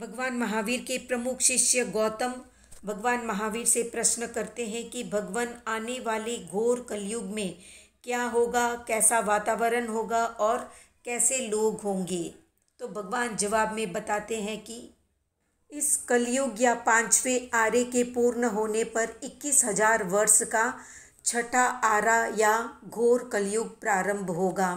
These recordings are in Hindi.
भगवान महावीर के प्रमुख शिष्य गौतम भगवान महावीर से प्रश्न करते हैं कि भगवान आने वाले घोर कलयुग में क्या होगा कैसा वातावरण होगा और कैसे लोग होंगे तो भगवान जवाब में बताते हैं कि इस कलयुग या पांचवें आर्य के पूर्ण होने पर इक्कीस हजार वर्ष का छठा आरा या घोर कलयुग प्रारंभ होगा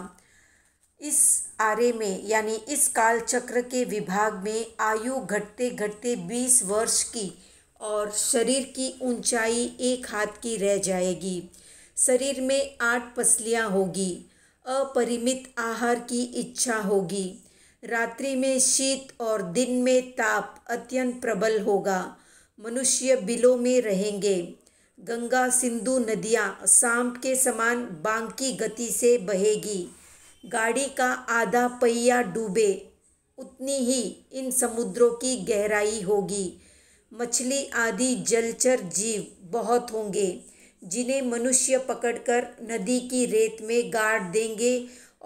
इस आरे में यानी इस काल चक्र के विभाग में आयु घटते घटते बीस वर्ष की और शरीर की ऊंचाई एक हाथ की रह जाएगी शरीर में आठ पसलियाँ होगी अपरिमित आहार की इच्छा होगी रात्रि में शीत और दिन में ताप अत्यंत प्रबल होगा मनुष्य बिलों में रहेंगे गंगा सिंधु नदियाँ सांप के समान बांकी गति से बहेगी गाड़ी का आधा पहिया डूबे उतनी ही इन समुद्रों की गहराई होगी मछली आदि जलचर जीव बहुत होंगे जिन्हें मनुष्य पकड़कर नदी की रेत में गाड़ देंगे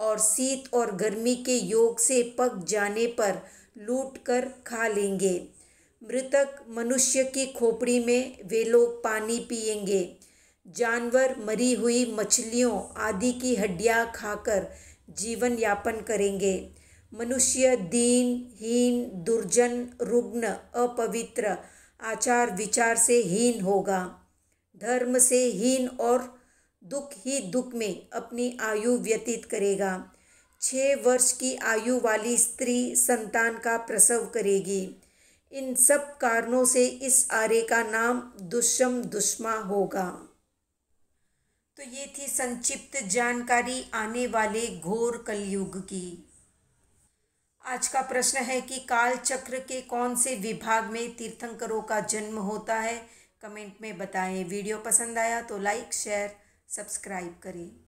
और शीत और गर्मी के योग से पक जाने पर लूट कर खा लेंगे मृतक मनुष्य की खोपड़ी में वे लोग पानी पियेंगे जानवर मरी हुई मछलियों आदि की हड्डियां खाकर जीवन यापन करेंगे मनुष्य दीन हीन दुर्जन रुग्ण अपवित्र आचार विचार से हीन होगा धर्म से हीन और दुख ही दुख में अपनी आयु व्यतीत करेगा छः वर्ष की आयु वाली स्त्री संतान का प्रसव करेगी इन सब कारणों से इस आर्य का नाम दुष्म दुष्मा होगा तो ये थी संक्षिप्त जानकारी आने वाले घोर कलयुग की आज का प्रश्न है कि काल चक्र के कौन से विभाग में तीर्थंकरों का जन्म होता है कमेंट में बताएं वीडियो पसंद आया तो लाइक शेयर सब्सक्राइब करें